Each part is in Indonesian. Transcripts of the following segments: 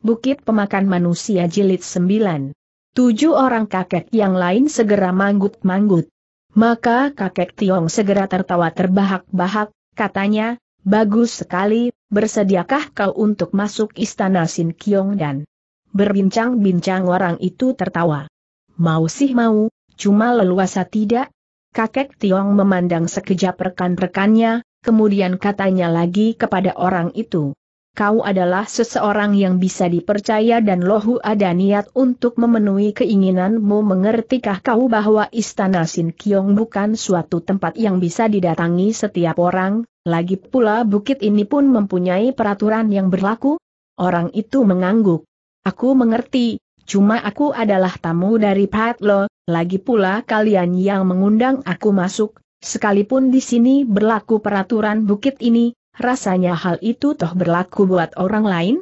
Bukit Pemakan Manusia Jilid 9. Tujuh orang kakek yang lain segera manggut-manggut. Maka kakek Tiong segera tertawa terbahak-bahak, katanya, bagus sekali, bersediakah kau untuk masuk istana Sin Kiong dan berbincang-bincang orang itu tertawa. Mau sih mau, cuma leluasa tidak? Kakek Tiong memandang sekejap rekan-rekannya, kemudian katanya lagi kepada orang itu kau adalah seseorang yang bisa dipercaya dan lohu ada niat untuk memenuhi keinginanmu mengertikah kau bahwa Istana Sin Kiong bukan suatu tempat yang bisa didatangi setiap orang, lagi pula bukit ini pun mempunyai peraturan yang berlaku? Orang itu mengangguk. Aku mengerti, cuma aku adalah tamu dari Patlo, lagi pula kalian yang mengundang aku masuk, sekalipun di sini berlaku peraturan bukit ini, rasanya hal itu toh berlaku buat orang lain?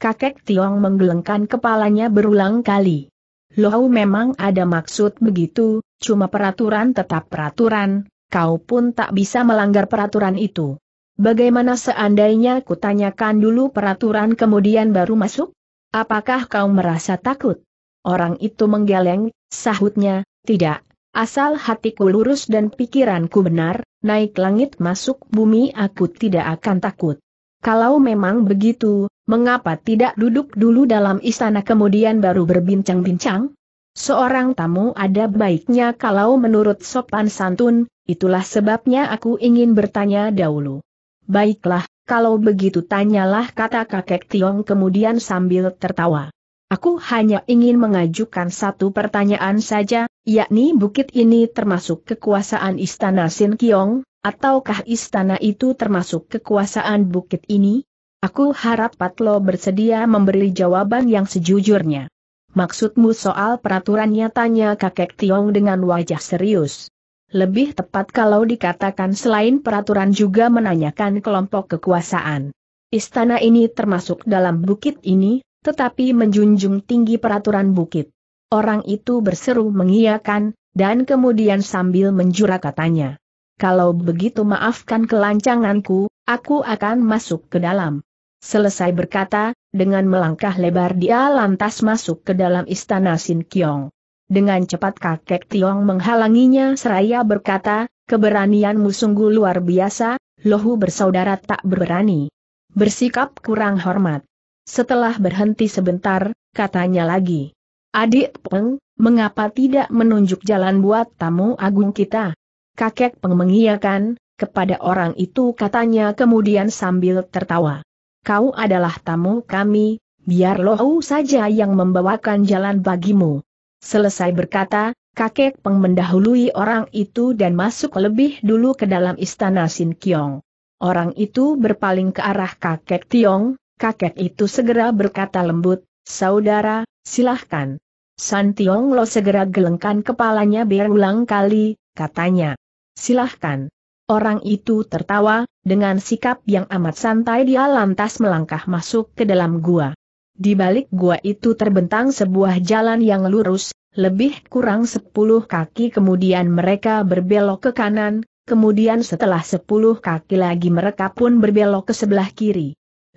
Kakek Tiong menggelengkan kepalanya berulang kali. Loh memang ada maksud begitu, cuma peraturan tetap peraturan, kau pun tak bisa melanggar peraturan itu. Bagaimana seandainya kutanyakan dulu peraturan kemudian baru masuk? Apakah kau merasa takut? Orang itu menggeleng, sahutnya, tidak, asal hatiku lurus dan pikiranku benar, naik langit masuk bumi aku tidak akan takut. Kalau memang begitu, mengapa tidak duduk dulu dalam istana kemudian baru berbincang-bincang? Seorang tamu ada baiknya kalau menurut sopan santun, itulah sebabnya aku ingin bertanya dahulu. Baiklah, kalau begitu tanyalah kata kakek Tiong kemudian sambil tertawa. Aku hanya ingin mengajukan satu pertanyaan saja, Yakni bukit ini termasuk kekuasaan istana Sin Kiong, ataukah istana itu termasuk kekuasaan bukit ini? Aku harap Patlo bersedia memberi jawaban yang sejujurnya. Maksudmu soal peraturannya tanya kakek Tiong dengan wajah serius. Lebih tepat kalau dikatakan selain peraturan juga menanyakan kelompok kekuasaan. Istana ini termasuk dalam bukit ini, tetapi menjunjung tinggi peraturan bukit. Orang itu berseru mengiyakan, dan kemudian sambil menjura katanya. Kalau begitu maafkan kelancanganku, aku akan masuk ke dalam. Selesai berkata, dengan melangkah lebar dia lantas masuk ke dalam istana Sin Kiong. Dengan cepat kakek Tiong menghalanginya seraya berkata, keberanianmu sungguh luar biasa, lohu bersaudara tak berani. Bersikap kurang hormat. Setelah berhenti sebentar, katanya lagi. Adik Peng, mengapa tidak menunjuk jalan buat tamu agung kita? Kakek Peng mengiyakan, kepada orang itu katanya kemudian sambil tertawa. Kau adalah tamu kami, biar lohu saja yang membawakan jalan bagimu. Selesai berkata, kakek Peng mendahului orang itu dan masuk lebih dulu ke dalam istana Sin Kiong. Orang itu berpaling ke arah kakek Tiong, kakek itu segera berkata lembut, Saudara, silahkan. San Tiong Lo segera gelengkan kepalanya berulang kali, katanya. Silahkan. Orang itu tertawa, dengan sikap yang amat santai dia lantas melangkah masuk ke dalam gua. Di balik gua itu terbentang sebuah jalan yang lurus, lebih kurang sepuluh kaki kemudian mereka berbelok ke kanan, kemudian setelah sepuluh kaki lagi mereka pun berbelok ke sebelah kiri.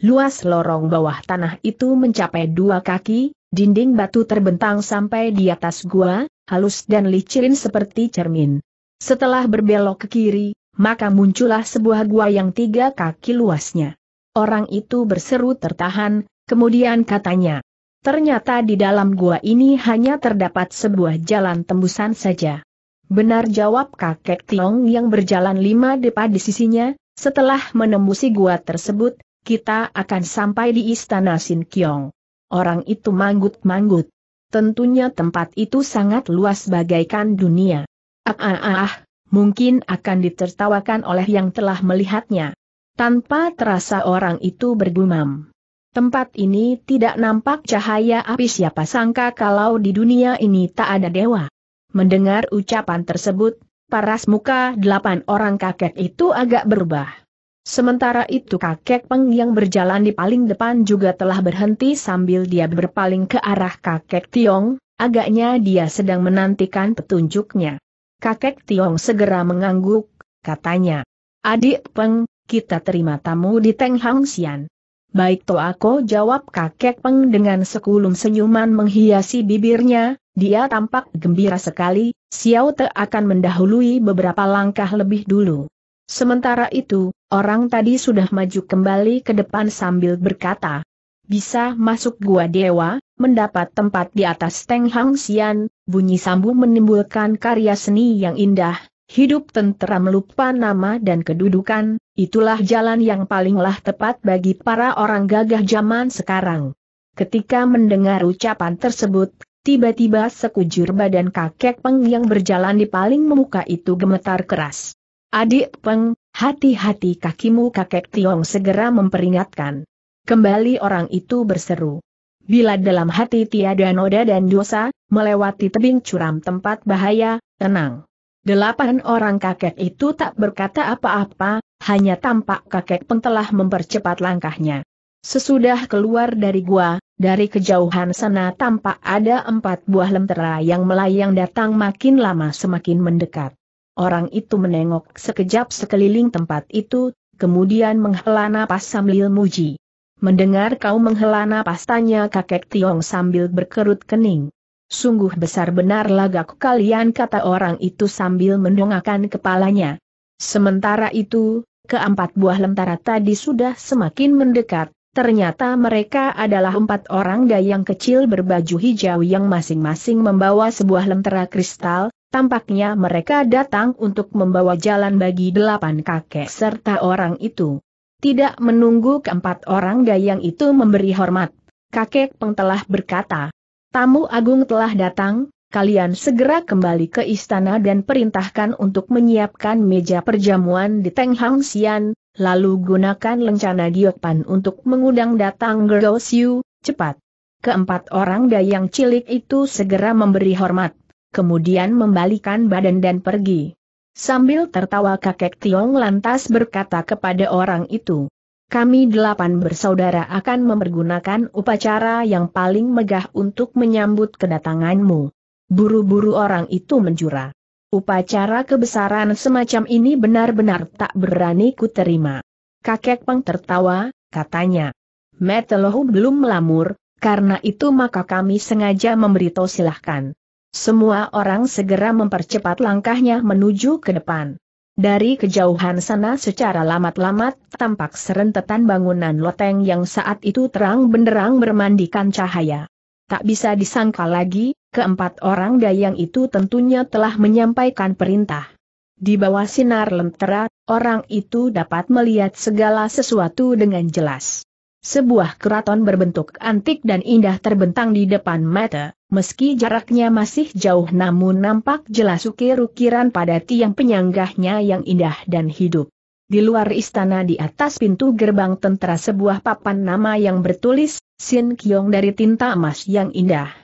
Luas lorong bawah tanah itu mencapai dua kaki, Dinding batu terbentang sampai di atas gua, halus dan licin seperti cermin. Setelah berbelok ke kiri, maka muncullah sebuah gua yang tiga kaki luasnya. Orang itu berseru tertahan, kemudian katanya, ternyata di dalam gua ini hanya terdapat sebuah jalan tembusan saja. Benar jawab kakek Tiong yang berjalan lima depa di sisinya, setelah menembusi gua tersebut, kita akan sampai di istana Sin Kiong orang itu manggut-manggut. Tentunya tempat itu sangat luas bagaikan dunia. Ah, ah, ah, ah, mungkin akan ditertawakan oleh yang telah melihatnya. Tanpa terasa orang itu bergumam. Tempat ini tidak nampak cahaya api siapa sangka kalau di dunia ini tak ada dewa. Mendengar ucapan tersebut, paras muka delapan orang kakek itu agak berubah. Sementara itu kakek Peng yang berjalan di paling depan juga telah berhenti sambil dia berpaling ke arah kakek Tiong, agaknya dia sedang menantikan petunjuknya. Kakek Tiong segera mengangguk, katanya. Adik Peng, kita terima tamu di Teng Hang Xian. Baik aku, jawab kakek Peng dengan sekulum senyuman menghiasi bibirnya, dia tampak gembira sekali, Xiao Te akan mendahului beberapa langkah lebih dulu. Sementara itu, orang tadi sudah maju kembali ke depan sambil berkata, bisa masuk gua dewa, mendapat tempat di atas Teng Hang Xian, bunyi sambu menimbulkan karya seni yang indah, hidup tentera melupa nama dan kedudukan, itulah jalan yang palinglah tepat bagi para orang gagah zaman sekarang. Ketika mendengar ucapan tersebut, tiba-tiba sekujur badan kakek peng yang berjalan di paling memuka itu gemetar keras. Adik Peng, hati-hati kakimu kakek Tiong segera memperingatkan. Kembali orang itu berseru. Bila dalam hati tiada noda dan dosa, melewati tebing curam tempat bahaya, tenang. Delapan orang kakek itu tak berkata apa-apa, hanya tampak kakek Peng telah mempercepat langkahnya. Sesudah keluar dari gua, dari kejauhan sana tampak ada empat buah lentera yang melayang datang makin lama semakin mendekat. Orang itu menengok sekejap sekeliling tempat itu, kemudian menghela napas sambil muji. Mendengar kau menghela napas tanya kakek Tiong sambil berkerut kening. Sungguh besar benar lagak kalian kata orang itu sambil mendongakkan kepalanya. Sementara itu, keempat buah lentara tadi sudah semakin mendekat, ternyata mereka adalah empat orang dayang kecil berbaju hijau yang masing-masing membawa sebuah lentera kristal, Tampaknya mereka datang untuk membawa jalan bagi delapan kakek serta orang itu. Tidak menunggu keempat orang dayang itu memberi hormat. Kakek Peng telah berkata, Tamu agung telah datang, kalian segera kembali ke istana dan perintahkan untuk menyiapkan meja perjamuan di Teng Hang Xian, lalu gunakan lencana Giokpan untuk mengundang datang Siu, cepat. Keempat orang dayang cilik itu segera memberi hormat kemudian membalikan badan dan pergi. Sambil tertawa kakek Tiong lantas berkata kepada orang itu, kami delapan bersaudara akan mempergunakan upacara yang paling megah untuk menyambut kedatanganmu. Buru-buru orang itu menjura. Upacara kebesaran semacam ini benar-benar tak berani kuterima. Kakek Peng tertawa, katanya. Metelohu belum melamur, karena itu maka kami sengaja memberitahu silahkan. Semua orang segera mempercepat langkahnya menuju ke depan. Dari kejauhan sana secara lamat-lamat tampak serentetan bangunan loteng yang saat itu terang benderang bermandikan cahaya. Tak bisa disangka lagi, keempat orang dayang itu tentunya telah menyampaikan perintah. Di bawah sinar lentera, orang itu dapat melihat segala sesuatu dengan jelas. Sebuah keraton berbentuk antik dan indah terbentang di depan mata, meski jaraknya masih jauh namun nampak jelas ukir-ukiran pada tiang penyanggahnya yang indah dan hidup. Di luar istana di atas pintu gerbang tentara sebuah papan nama yang bertulis, Sin Kiong dari tinta emas yang indah.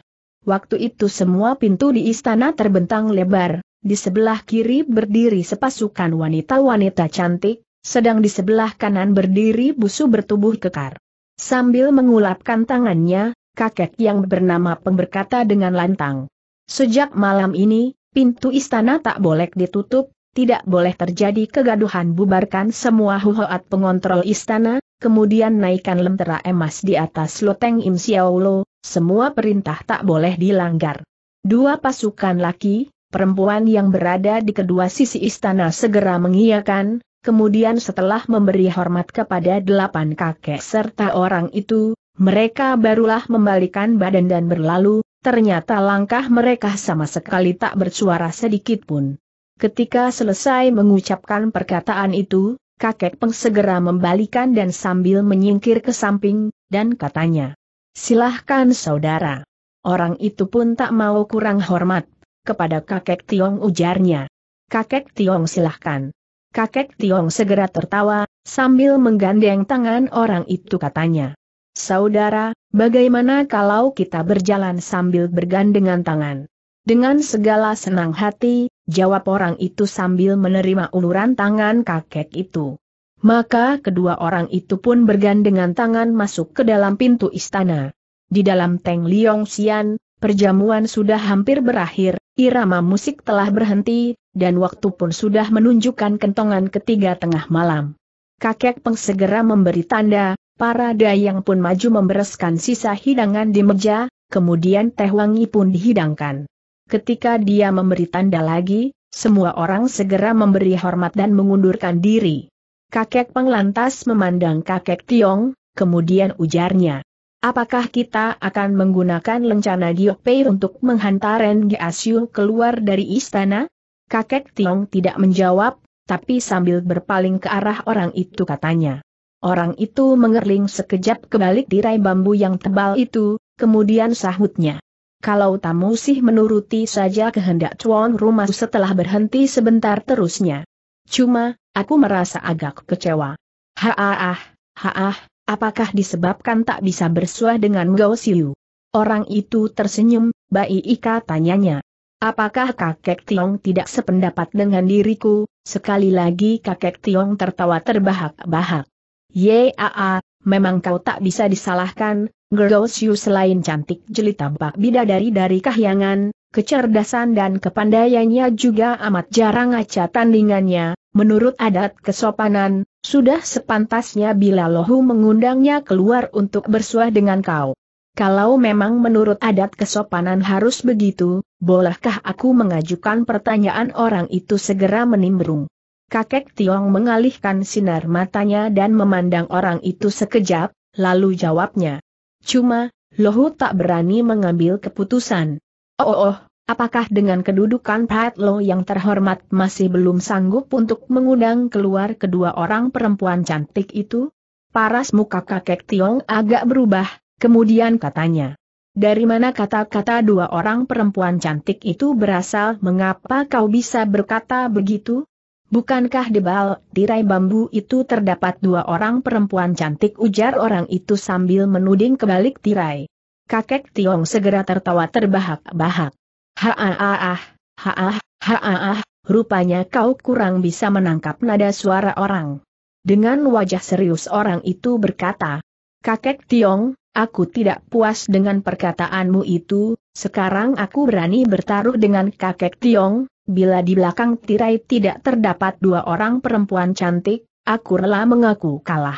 Waktu itu semua pintu di istana terbentang lebar, di sebelah kiri berdiri sepasukan wanita-wanita cantik, sedang di sebelah kanan berdiri busu bertubuh kekar. Sambil mengulapkan tangannya, kakek yang bernama Peng berkata dengan lantang. Sejak malam ini, pintu istana tak boleh ditutup, tidak boleh terjadi kegaduhan bubarkan semua huhoat pengontrol istana, kemudian naikkan lentera emas di atas loteng Im Xiaolo, semua perintah tak boleh dilanggar. Dua pasukan laki, perempuan yang berada di kedua sisi istana segera mengiyakan, kemudian setelah memberi hormat kepada delapan kakek serta orang itu, mereka barulah membalikan badan dan berlalu, ternyata langkah mereka sama sekali tak bersuara sedikit pun. Ketika selesai mengucapkan perkataan itu, kakek pengsegera membalikan dan sambil menyingkir ke samping, dan katanya, Silahkan saudara. Orang itu pun tak mau kurang hormat, kepada kakek Tiong ujarnya. Kakek Tiong silahkan. Kakek Tiong segera tertawa, sambil menggandeng tangan orang itu katanya. Saudara, bagaimana kalau kita berjalan sambil bergandengan tangan? Dengan segala senang hati, jawab orang itu sambil menerima uluran tangan kakek itu. Maka kedua orang itu pun bergandengan tangan masuk ke dalam pintu istana. Di dalam Teng Liong Xian, perjamuan sudah hampir berakhir, irama musik telah berhenti, dan waktu pun sudah menunjukkan kentongan ketiga tengah malam. Kakek pengsegera memberi tanda, para dayang pun maju membereskan sisa hidangan di meja, kemudian teh wangi pun dihidangkan. Ketika dia memberi tanda lagi, semua orang segera memberi hormat dan mengundurkan diri. Kakek penglantas memandang kakek Tiong, kemudian ujarnya. Apakah kita akan menggunakan lencana Giokpei untuk menghantar Ren Giasyu keluar dari istana? Kakek Tiong tidak menjawab, tapi sambil berpaling ke arah orang itu katanya. Orang itu mengerling sekejap kebalik tirai bambu yang tebal itu, kemudian sahutnya. Kalau tamu sih menuruti saja kehendak Cuan rumah setelah berhenti sebentar terusnya. Cuma, aku merasa agak kecewa. Haah, haah, apakah disebabkan tak bisa bersuah dengan Gao Siu? Orang itu tersenyum, baik tanyanya. Apakah kakek Tiong tidak sependapat dengan diriku? Sekali lagi kakek Tiong tertawa terbahak-bahak. Yaa, memang kau tak bisa disalahkan, Gerosiu selain cantik jeli tampak bidadari dari kahyangan, kecerdasan dan kepandaiannya juga amat jarang aca tandingannya, menurut adat kesopanan, sudah sepantasnya bila Lohu mengundangnya keluar untuk bersuah dengan kau. Kalau memang menurut adat kesopanan harus begitu, bolehkah aku mengajukan pertanyaan orang itu segera menimbrung? Kakek Tiong mengalihkan sinar matanya dan memandang orang itu sekejap, lalu jawabnya. Cuma, Lohu tak berani mengambil keputusan. Oh, oh, oh apakah dengan kedudukan Pat Lo yang terhormat masih belum sanggup untuk mengundang keluar kedua orang perempuan cantik itu? Paras muka kakek Tiong agak berubah, Kemudian katanya, dari mana kata-kata dua orang perempuan cantik itu berasal mengapa kau bisa berkata begitu? Bukankah di debal tirai bambu itu terdapat dua orang perempuan cantik ujar orang itu sambil menuding kebalik tirai. Kakek Tiong segera tertawa terbahak-bahak. Haaah, haah, haah, rupanya kau kurang bisa menangkap nada suara orang. Dengan wajah serius orang itu berkata, Kakek Tiong, Aku tidak puas dengan perkataanmu itu, sekarang aku berani bertaruh dengan kakek Tiong, bila di belakang tirai tidak terdapat dua orang perempuan cantik, aku rela mengaku kalah.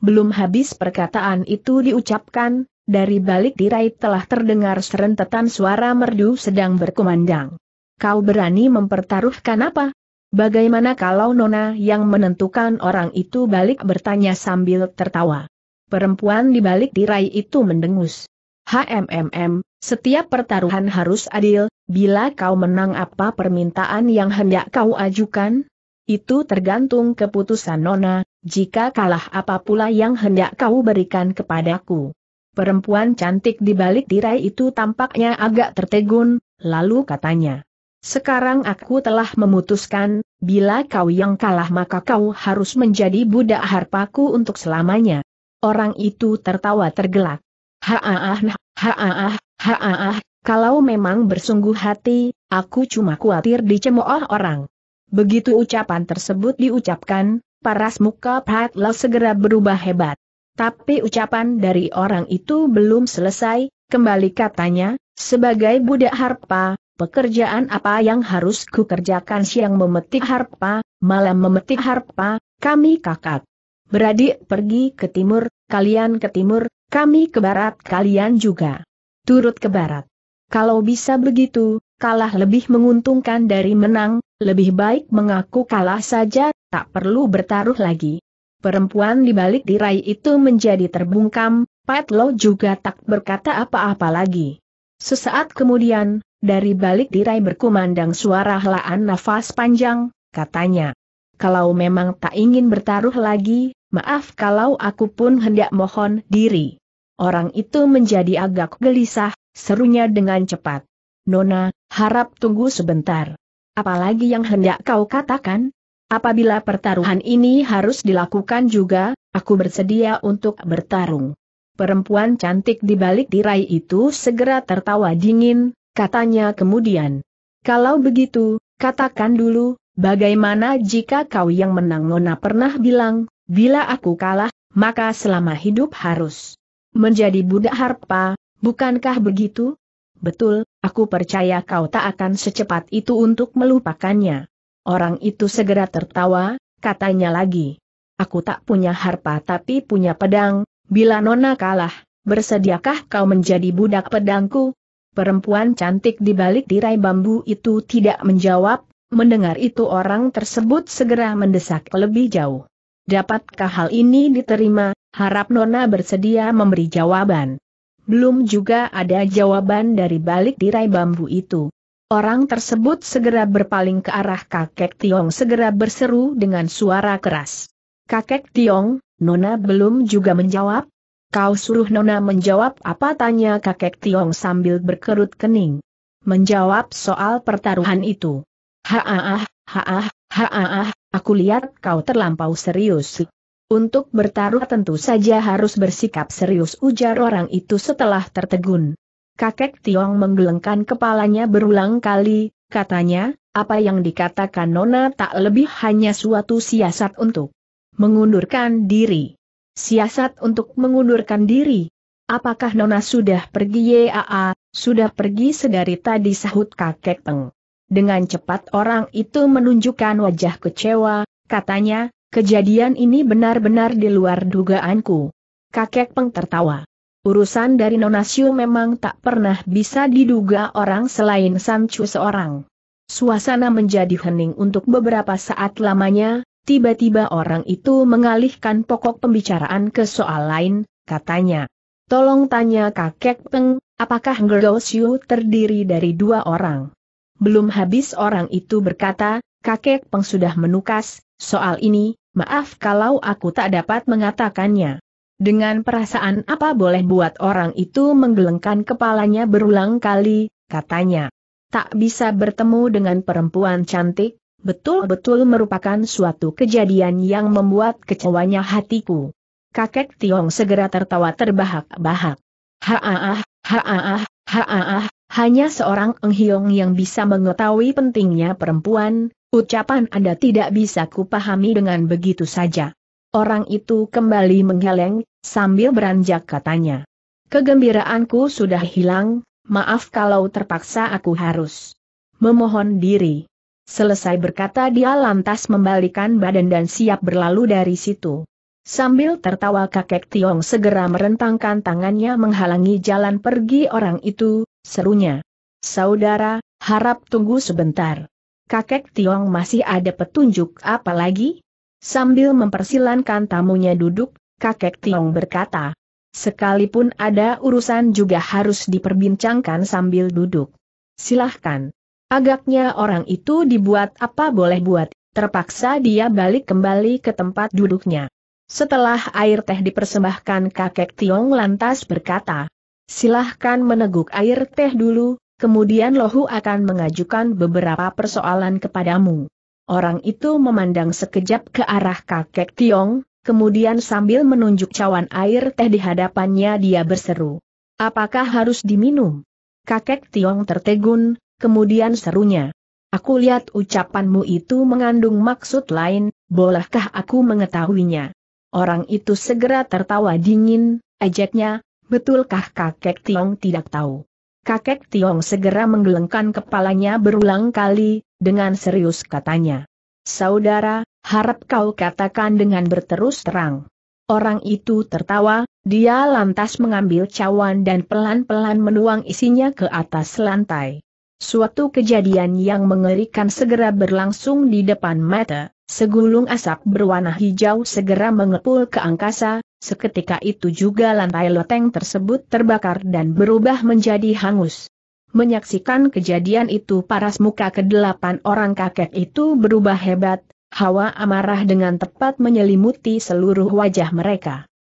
Belum habis perkataan itu diucapkan, dari balik tirai telah terdengar serentetan suara merdu sedang berkumandang. Kau berani mempertaruhkan apa? Bagaimana kalau Nona yang menentukan orang itu balik bertanya sambil tertawa? Perempuan di balik tirai itu mendengus. HMMM, setiap pertaruhan harus adil, bila kau menang apa permintaan yang hendak kau ajukan? Itu tergantung keputusan Nona, jika kalah apa pula yang hendak kau berikan kepadaku. Perempuan cantik di balik tirai itu tampaknya agak tertegun, lalu katanya. Sekarang aku telah memutuskan, bila kau yang kalah maka kau harus menjadi budak harpaku untuk selamanya. Orang itu tertawa tergelak. Haaah, haaah, haaah, kalau memang bersungguh hati, aku cuma khawatir dicemooh orang. Begitu ucapan tersebut diucapkan, paras muka Patlau segera berubah hebat. Tapi ucapan dari orang itu belum selesai, kembali katanya, sebagai budak harpa, pekerjaan apa yang harus kukerjakan siang memetik harpa, malam memetik harpa, kami kakak. Beradik pergi ke timur, kalian ke timur, kami ke barat kalian juga. Turut ke barat. Kalau bisa begitu, kalah lebih menguntungkan dari menang, lebih baik mengaku kalah saja, tak perlu bertaruh lagi. Perempuan di balik tirai itu menjadi terbungkam, Patlo juga tak berkata apa-apa lagi. Sesaat kemudian, dari balik tirai berkumandang suara helaan nafas panjang, katanya. Kalau memang tak ingin bertaruh lagi, Maaf kalau aku pun hendak mohon diri. Orang itu menjadi agak gelisah, serunya dengan cepat. Nona, harap tunggu sebentar. Apalagi yang hendak kau katakan? Apabila pertaruhan ini harus dilakukan juga, aku bersedia untuk bertarung. Perempuan cantik di balik tirai itu segera tertawa dingin, katanya kemudian. Kalau begitu, katakan dulu, bagaimana jika kau yang menang Nona pernah bilang, Bila aku kalah, maka selama hidup harus menjadi budak harpa, bukankah begitu? Betul, aku percaya kau tak akan secepat itu untuk melupakannya. Orang itu segera tertawa, katanya lagi. Aku tak punya harpa tapi punya pedang, bila Nona kalah, bersediakah kau menjadi budak pedangku? Perempuan cantik di balik tirai bambu itu tidak menjawab, mendengar itu orang tersebut segera mendesak lebih jauh. Dapatkah hal ini diterima? Harap Nona bersedia memberi jawaban. Belum juga ada jawaban dari balik tirai bambu itu. Orang tersebut segera berpaling ke arah kakek Tiong segera berseru dengan suara keras. Kakek Tiong, Nona belum juga menjawab? Kau suruh Nona menjawab apa tanya kakek Tiong sambil berkerut kening. Menjawab soal pertaruhan itu. Haah, haah, haah, Aku lihat kau terlampau serius. Untuk bertaruh tentu saja harus bersikap serius ujar orang itu setelah tertegun. Kakek Tiong menggelengkan kepalanya berulang kali, katanya, apa yang dikatakan Nona tak lebih hanya suatu siasat untuk mengundurkan diri. Siasat untuk mengundurkan diri. Apakah Nona sudah pergi? Yaa, sudah pergi sedari tadi sahut kakek Peng. Dengan cepat orang itu menunjukkan wajah kecewa, katanya, kejadian ini benar-benar di luar dugaanku. Kakek Peng tertawa. Urusan dari Nonasio memang tak pernah bisa diduga orang selain Sanchu seorang. Suasana menjadi hening untuk beberapa saat lamanya, tiba-tiba orang itu mengalihkan pokok pembicaraan ke soal lain, katanya. Tolong tanya kakek Peng, apakah Gerosio terdiri dari dua orang? Belum habis orang itu berkata, kakek peng sudah menukas, soal ini, maaf kalau aku tak dapat mengatakannya. Dengan perasaan apa boleh buat orang itu menggelengkan kepalanya berulang kali, katanya. Tak bisa bertemu dengan perempuan cantik, betul-betul merupakan suatu kejadian yang membuat kecewanya hatiku. Kakek Tiong segera tertawa terbahak-bahak. Haaah, haaah, haaah, hanya seorang Enghiong yang bisa mengetahui pentingnya perempuan, ucapan Anda tidak bisa kupahami dengan begitu saja. Orang itu kembali menggeleng, sambil beranjak katanya. Kegembiraanku sudah hilang, maaf kalau terpaksa aku harus memohon diri. Selesai berkata dia lantas membalikan badan dan siap berlalu dari situ. Sambil tertawa kakek Tiong segera merentangkan tangannya menghalangi jalan pergi orang itu, serunya. Saudara, harap tunggu sebentar. Kakek Tiong masih ada petunjuk apa lagi? Sambil mempersilankan tamunya duduk, kakek Tiong berkata, Sekalipun ada urusan juga harus diperbincangkan sambil duduk. Silahkan. Agaknya orang itu dibuat apa boleh buat, terpaksa dia balik kembali ke tempat duduknya. Setelah air teh dipersembahkan kakek Tiong lantas berkata, Silahkan meneguk air teh dulu, kemudian Lohu akan mengajukan beberapa persoalan kepadamu. Orang itu memandang sekejap ke arah kakek Tiong, kemudian sambil menunjuk cawan air teh di hadapannya dia berseru. Apakah harus diminum? Kakek Tiong tertegun, kemudian serunya. Aku lihat ucapanmu itu mengandung maksud lain, bolehkah aku mengetahuinya? Orang itu segera tertawa dingin, ejeknya, Betulkah kakek Tiong tidak tahu? Kakek Tiong segera menggelengkan kepalanya berulang kali, dengan serius katanya. Saudara, harap kau katakan dengan berterus terang. Orang itu tertawa, dia lantas mengambil cawan dan pelan-pelan menuang isinya ke atas lantai. Suatu kejadian yang mengerikan segera berlangsung di depan mata, segulung asap berwarna hijau segera mengepul ke angkasa, Seketika itu juga lantai loteng tersebut terbakar dan berubah menjadi hangus. Menyaksikan kejadian itu paras muka kedelapan orang kakek itu berubah hebat, hawa amarah dengan tepat menyelimuti seluruh wajah mereka.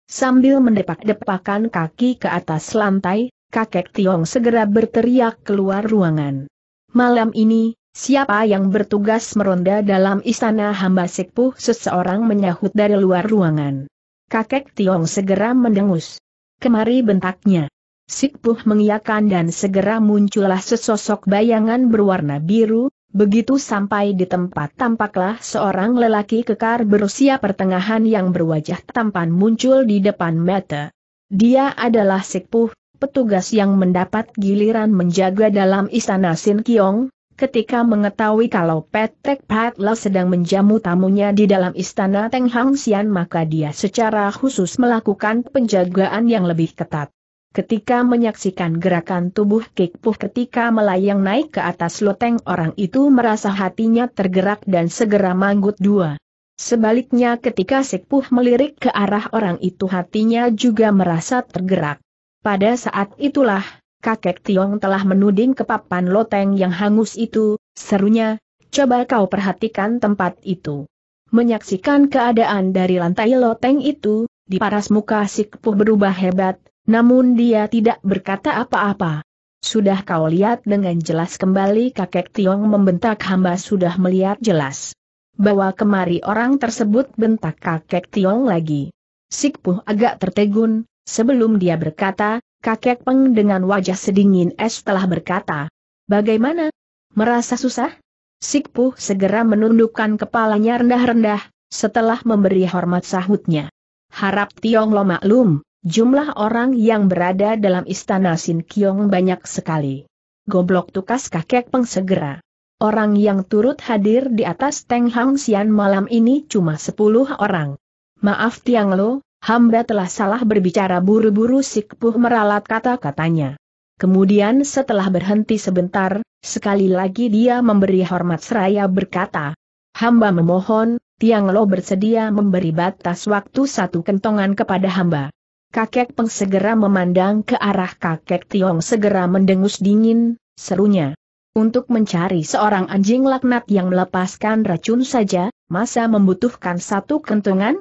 Sambil mendepak-depakan kaki ke atas lantai, kakek Tiong segera berteriak keluar ruangan. Malam ini, siapa yang bertugas meronda dalam istana hamba Sekpuh? seseorang menyahut dari luar ruangan. Kakek Tiong segera mendengus. Kemari bentaknya. Sikpuh mengiakan dan segera muncullah sesosok bayangan berwarna biru, begitu sampai di tempat tampaklah seorang lelaki kekar berusia pertengahan yang berwajah tampan muncul di depan mata. Dia adalah Sikpuh, petugas yang mendapat giliran menjaga dalam istana Sin Kiong, ketika mengetahui kalau Patrick Patlow sedang menjamu tamunya di dalam istana Teng Hang Xian maka dia secara khusus melakukan penjagaan yang lebih ketat. Ketika menyaksikan gerakan tubuh Kikpuh ketika melayang naik ke atas loteng orang itu merasa hatinya tergerak dan segera manggut dua. Sebaliknya ketika Sikpuh melirik ke arah orang itu hatinya juga merasa tergerak. Pada saat itulah, kakek Tiong telah menuding ke papan loteng yang hangus itu, serunya, coba kau perhatikan tempat itu. Menyaksikan keadaan dari lantai loteng itu, di paras muka si kepuh berubah hebat, namun dia tidak berkata apa-apa. Sudah kau lihat dengan jelas kembali kakek Tiong membentak hamba sudah melihat jelas. Bawa kemari orang tersebut bentak kakek Tiong lagi. Sikpuh agak tertegun, sebelum dia berkata, kakek Peng dengan wajah sedingin es telah berkata. Bagaimana? Merasa susah? Sikpu segera menundukkan kepalanya rendah-rendah, setelah memberi hormat sahutnya. Harap Tiong Lo maklum, jumlah orang yang berada dalam istana Sin Kiong banyak sekali. Goblok tukas kakek Peng segera. Orang yang turut hadir di atas Teng Hang Sian malam ini cuma sepuluh orang. Maaf Tiang Lo, Hamba telah salah berbicara buru-buru sikpuh meralat kata-katanya. Kemudian setelah berhenti sebentar, sekali lagi dia memberi hormat seraya berkata, Hamba memohon, Tiang Lo bersedia memberi batas waktu satu kentongan kepada hamba. Kakek Peng segera memandang ke arah kakek Tiong segera mendengus dingin, serunya. Untuk mencari seorang anjing laknat yang melepaskan racun saja, masa membutuhkan satu kentongan?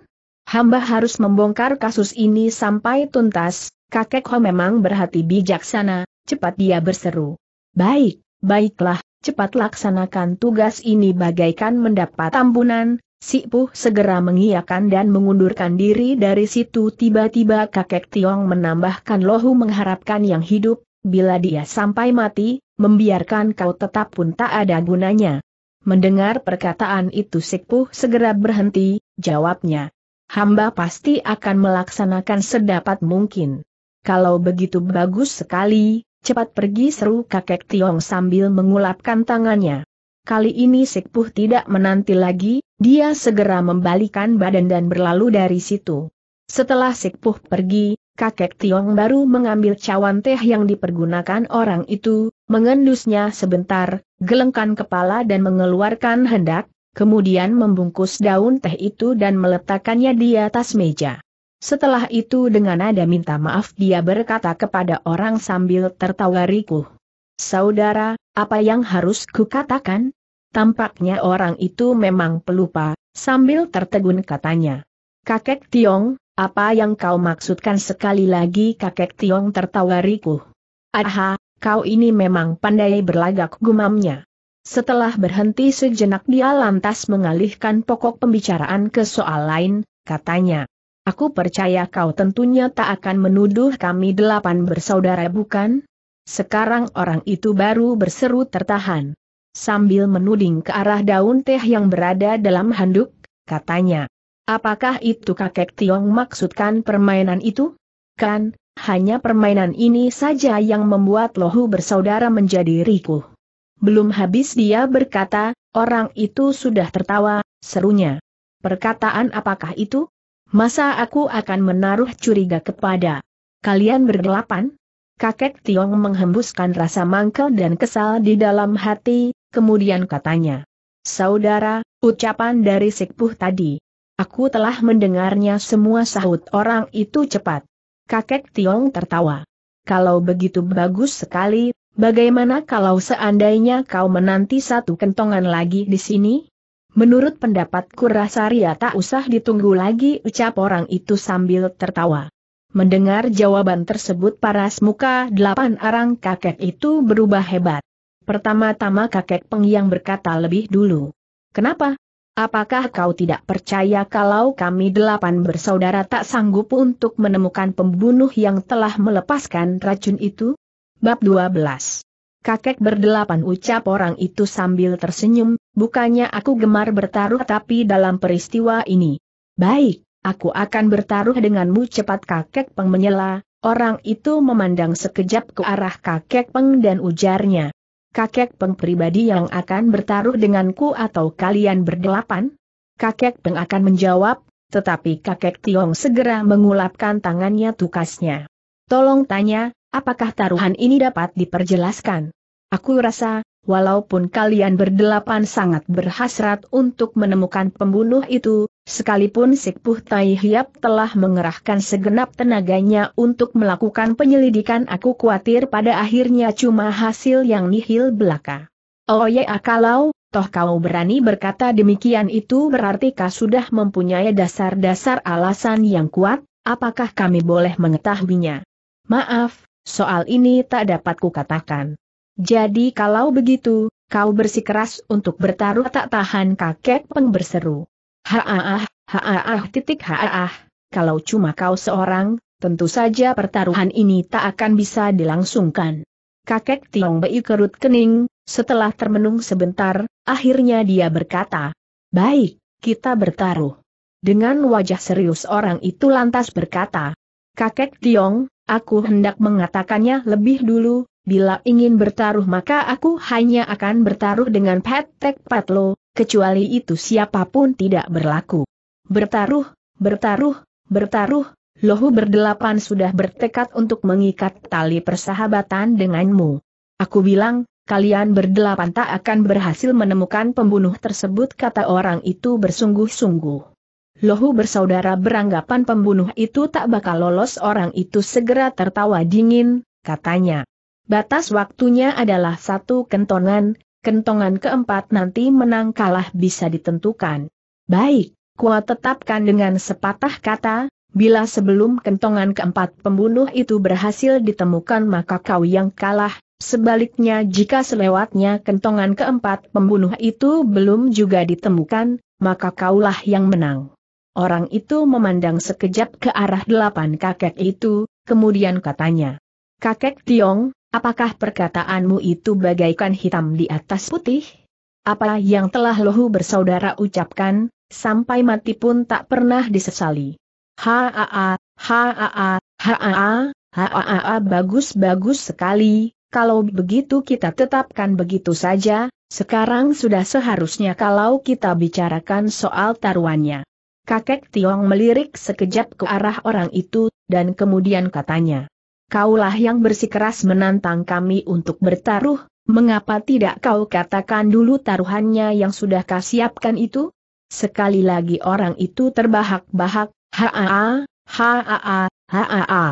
Hamba harus membongkar kasus ini sampai tuntas, kakek Ho memang berhati bijaksana, cepat dia berseru. Baik, baiklah, cepat laksanakan tugas ini bagaikan mendapat ampunan, si Puh segera mengiyakan dan mengundurkan diri dari situ tiba-tiba kakek Tiong menambahkan lohu mengharapkan yang hidup, bila dia sampai mati, membiarkan kau tetap pun tak ada gunanya. Mendengar perkataan itu Sikpuh segera berhenti, jawabnya hamba pasti akan melaksanakan sedapat mungkin. Kalau begitu bagus sekali, cepat pergi seru kakek Tiong sambil mengulapkan tangannya. Kali ini Sikpuh tidak menanti lagi, dia segera membalikan badan dan berlalu dari situ. Setelah Sikpuh pergi, kakek Tiong baru mengambil cawan teh yang dipergunakan orang itu, mengendusnya sebentar, gelengkan kepala dan mengeluarkan hendak, kemudian membungkus daun teh itu dan meletakkannya di atas meja. Setelah itu dengan nada minta maaf dia berkata kepada orang sambil tertawa rikuh. Saudara, apa yang harus kukatakan? Tampaknya orang itu memang pelupa, sambil tertegun katanya. Kakek Tiong, apa yang kau maksudkan sekali lagi kakek Tiong tertawa rikuh. Aha, kau ini memang pandai berlagak gumamnya. Setelah berhenti sejenak dia lantas mengalihkan pokok pembicaraan ke soal lain, katanya. Aku percaya kau tentunya tak akan menuduh kami delapan bersaudara bukan? Sekarang orang itu baru berseru tertahan. Sambil menuding ke arah daun teh yang berada dalam handuk, katanya. Apakah itu kakek Tiong maksudkan permainan itu? Kan, hanya permainan ini saja yang membuat lohu bersaudara menjadi rikuh. Belum habis dia berkata, orang itu sudah tertawa, serunya. Perkataan apakah itu? Masa aku akan menaruh curiga kepada kalian berdelapan? Kakek Tiong menghembuskan rasa mangkel dan kesal di dalam hati, kemudian katanya. Saudara, ucapan dari Sikpuh tadi. Aku telah mendengarnya semua sahut orang itu cepat. Kakek Tiong tertawa. Kalau begitu bagus sekali, Bagaimana kalau seandainya kau menanti satu kentongan lagi di sini? Menurut pendapatku Rasaria tak usah ditunggu lagi ucap orang itu sambil tertawa. Mendengar jawaban tersebut paras muka delapan arang kakek itu berubah hebat. Pertama-tama kakek peng berkata lebih dulu. Kenapa? Apakah kau tidak percaya kalau kami delapan bersaudara tak sanggup untuk menemukan pembunuh yang telah melepaskan racun itu? Bab 12 Kakek berdelapan ucap orang itu sambil tersenyum, bukannya aku gemar bertaruh tapi dalam peristiwa ini. Baik, aku akan bertaruh denganmu cepat kakek peng menyela, orang itu memandang sekejap ke arah kakek peng dan ujarnya. Kakek peng pribadi yang akan bertaruh denganku atau kalian berdelapan? Kakek peng akan menjawab, tetapi kakek Tiong segera mengulapkan tangannya tukasnya. Tolong tanya, Apakah taruhan ini dapat diperjelaskan? Aku rasa, walaupun kalian berdelapan sangat berhasrat untuk menemukan pembunuh itu, sekalipun Sikpuh Tai Hiap telah mengerahkan segenap tenaganya untuk melakukan penyelidikan aku khawatir pada akhirnya cuma hasil yang nihil belaka. Oh ya kalau, toh kau berani berkata demikian itu berarti kau sudah mempunyai dasar-dasar alasan yang kuat, apakah kami boleh mengetahuinya? Maaf, Soal ini tak dapat kukatakan. Jadi kalau begitu, kau bersikeras untuk bertaruh tak tahan kakek peng berseru. Haaah, haaah titik haaah, kalau cuma kau seorang, tentu saja pertaruhan ini tak akan bisa dilangsungkan. Kakek Tiong Bei kerut kening, setelah termenung sebentar, akhirnya dia berkata, Baik, kita bertaruh. Dengan wajah serius orang itu lantas berkata, Kakek Tiong, Aku hendak mengatakannya lebih dulu, bila ingin bertaruh maka aku hanya akan bertaruh dengan petek Patlo, kecuali itu siapapun tidak berlaku. Bertaruh, bertaruh, bertaruh, Lohu berdelapan sudah bertekad untuk mengikat tali persahabatan denganmu. Aku bilang, kalian berdelapan tak akan berhasil menemukan pembunuh tersebut kata orang itu bersungguh-sungguh. Lohu bersaudara beranggapan pembunuh itu tak bakal lolos orang itu segera tertawa dingin, katanya. Batas waktunya adalah satu kentongan, kentongan keempat nanti menang kalah bisa ditentukan. Baik, Kua tetapkan dengan sepatah kata, bila sebelum kentongan keempat pembunuh itu berhasil ditemukan maka kau yang kalah, sebaliknya jika selewatnya kentongan keempat pembunuh itu belum juga ditemukan, maka kaulah yang menang. Orang itu memandang sekejap ke arah delapan kakek itu, kemudian katanya. Kakek Tiong, apakah perkataanmu itu bagaikan hitam di atas putih? Apa yang telah lohu bersaudara ucapkan, sampai mati pun tak pernah disesali. Haa, haa, haa, haa, bagus-bagus sekali, kalau begitu kita tetapkan begitu saja, sekarang sudah seharusnya kalau kita bicarakan soal taruhannya. Kakek Tiong melirik sekejap ke arah orang itu, dan kemudian katanya. Kaulah yang bersikeras menantang kami untuk bertaruh, mengapa tidak kau katakan dulu taruhannya yang sudah kau siapkan itu? Sekali lagi orang itu terbahak-bahak, haa, haa, haa.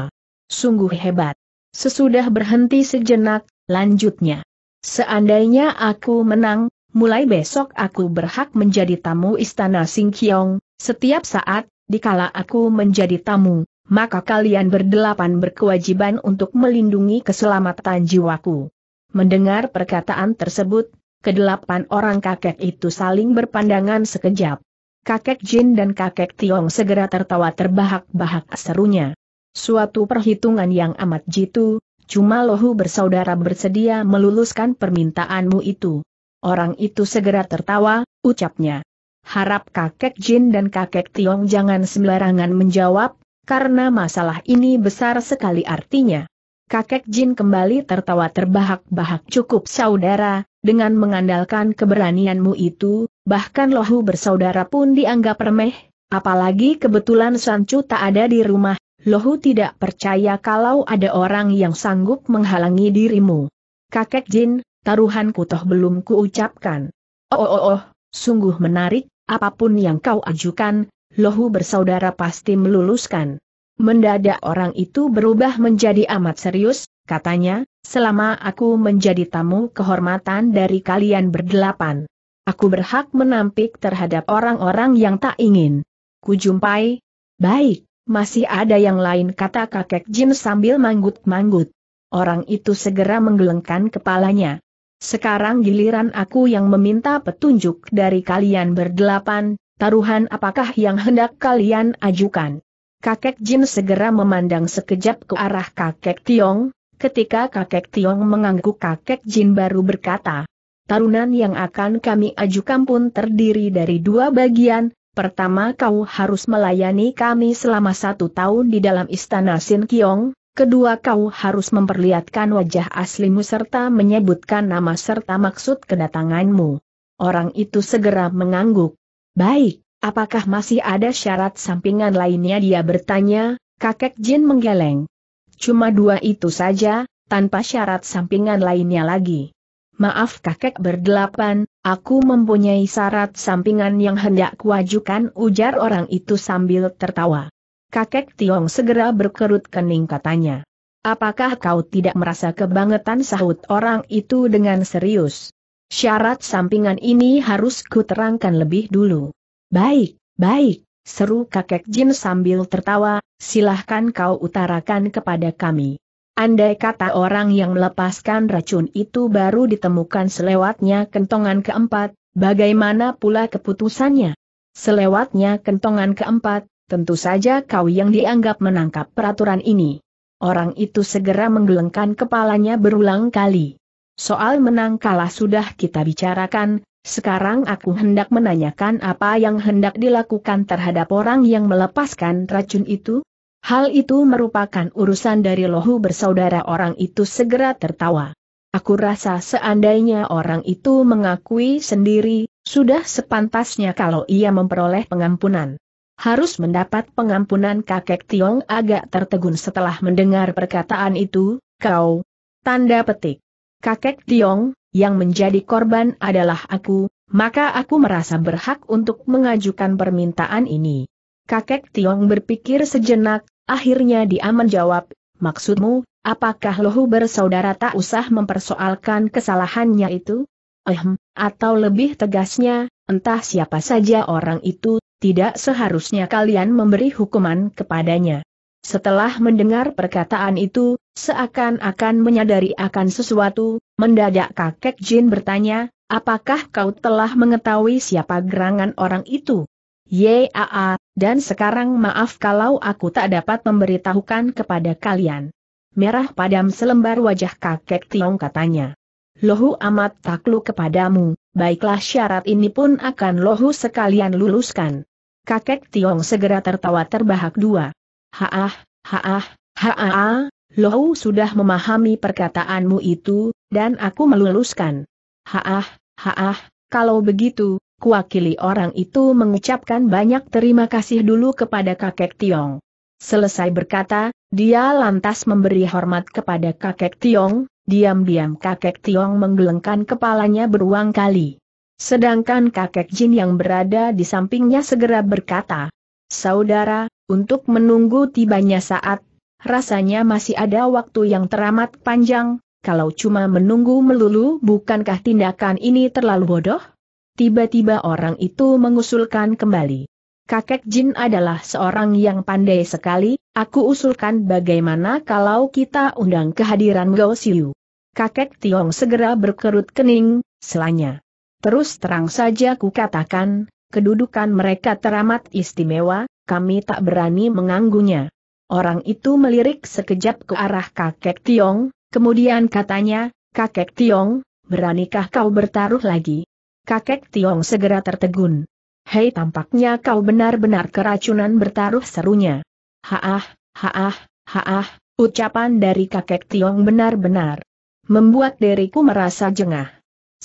Sungguh hebat. Sesudah berhenti sejenak, lanjutnya. Seandainya aku menang, mulai besok aku berhak menjadi tamu istana Sing Kiong, setiap saat, dikala aku menjadi tamu, maka kalian berdelapan berkewajiban untuk melindungi keselamatan jiwaku. Mendengar perkataan tersebut, kedelapan orang kakek itu saling berpandangan sekejap. Kakek Jin dan kakek Tiong segera tertawa terbahak-bahak serunya. Suatu perhitungan yang amat jitu, cuma lohu bersaudara bersedia meluluskan permintaanmu itu. Orang itu segera tertawa, ucapnya. Harap kakek Jin dan kakek Tiong jangan sembarangan menjawab, karena masalah ini besar sekali artinya. Kakek Jin kembali tertawa terbahak-bahak cukup saudara, dengan mengandalkan keberanianmu itu, bahkan lohu bersaudara pun dianggap remeh, apalagi kebetulan Sancu tak ada di rumah, lohu tidak percaya kalau ada orang yang sanggup menghalangi dirimu. Kakek Jin, taruhanku toh belum kuucapkan. Oh, oh oh oh, sungguh menarik, apapun yang kau ajukan, lohu bersaudara pasti meluluskan. Mendadak orang itu berubah menjadi amat serius, katanya, selama aku menjadi tamu kehormatan dari kalian berdelapan. Aku berhak menampik terhadap orang-orang yang tak ingin. Kujumpai. Baik, masih ada yang lain kata kakek Jin sambil manggut-manggut. Orang itu segera menggelengkan kepalanya. Sekarang giliran aku yang meminta petunjuk dari kalian berdelapan, taruhan apakah yang hendak kalian ajukan? Kakek Jin segera memandang sekejap ke arah kakek Tiong, ketika kakek Tiong mengangguk kakek Jin baru berkata, Tarunan yang akan kami ajukan pun terdiri dari dua bagian, pertama kau harus melayani kami selama satu tahun di dalam istana Sin Kiong, kedua kau harus memperlihatkan wajah aslimu serta menyebutkan nama serta maksud kedatanganmu. Orang itu segera mengangguk. Baik, apakah masih ada syarat sampingan lainnya dia bertanya, kakek Jin menggeleng. Cuma dua itu saja, tanpa syarat sampingan lainnya lagi. Maaf kakek berdelapan, aku mempunyai syarat sampingan yang hendak kuajukan ujar orang itu sambil tertawa. Kakek Tiong segera berkerut kening katanya. Apakah kau tidak merasa kebangetan sahut orang itu dengan serius? Syarat sampingan ini harus kuterangkan lebih dulu. Baik, baik, seru kakek Jin sambil tertawa, silahkan kau utarakan kepada kami. Andai kata orang yang melepaskan racun itu baru ditemukan selewatnya kentongan keempat, bagaimana pula keputusannya? Selewatnya kentongan keempat, tentu saja kau yang dianggap menangkap peraturan ini. Orang itu segera menggelengkan kepalanya berulang kali. Soal menang kalah sudah kita bicarakan, sekarang aku hendak menanyakan apa yang hendak dilakukan terhadap orang yang melepaskan racun itu? Hal itu merupakan urusan dari lohu bersaudara orang itu segera tertawa. Aku rasa seandainya orang itu mengakui sendiri, sudah sepantasnya kalau ia memperoleh pengampunan harus mendapat pengampunan kakek Tiong agak tertegun setelah mendengar perkataan itu, kau. Tanda petik. Kakek Tiong, yang menjadi korban adalah aku, maka aku merasa berhak untuk mengajukan permintaan ini. Kakek Tiong berpikir sejenak, akhirnya dia menjawab, maksudmu, apakah lohu bersaudara tak usah mempersoalkan kesalahannya itu? Ehm, atau lebih tegasnya, entah siapa saja orang itu, tidak seharusnya kalian memberi hukuman kepadanya. Setelah mendengar perkataan itu, seakan-akan menyadari akan sesuatu, mendadak kakek Jin bertanya, apakah kau telah mengetahui siapa gerangan orang itu? Yaa, dan sekarang maaf kalau aku tak dapat memberitahukan kepada kalian. Merah padam selembar wajah kakek Tiong katanya. Lohu amat takluk kepadamu, baiklah syarat ini pun akan lohu sekalian luluskan. Kakek Tiong segera tertawa terbahak dua. Haah, haah, haah, Lohu sudah memahami perkataanmu itu, dan aku meluluskan. Haah, haah, kalau begitu, kuakili orang itu mengucapkan banyak terima kasih dulu kepada kakek Tiong. Selesai berkata, dia lantas memberi hormat kepada kakek Tiong, diam-diam kakek Tiong menggelengkan kepalanya beruang kali. Sedangkan kakek Jin yang berada di sampingnya segera berkata, Saudara, untuk menunggu tibanya saat, rasanya masih ada waktu yang teramat panjang, kalau cuma menunggu melulu bukankah tindakan ini terlalu bodoh? Tiba-tiba orang itu mengusulkan kembali. Kakek Jin adalah seorang yang pandai sekali, aku usulkan bagaimana kalau kita undang kehadiran Gao Siu. Kakek Tiong segera berkerut kening, selanya. Terus terang saja kukatakan, kedudukan mereka teramat istimewa, kami tak berani menganggunya. Orang itu melirik sekejap ke arah kakek Tiong, kemudian katanya, kakek Tiong, beranikah kau bertaruh lagi? Kakek Tiong segera tertegun. Hei tampaknya kau benar-benar keracunan bertaruh serunya. Haah, haah, haah, ucapan dari kakek Tiong benar-benar. Membuat diriku merasa jengah.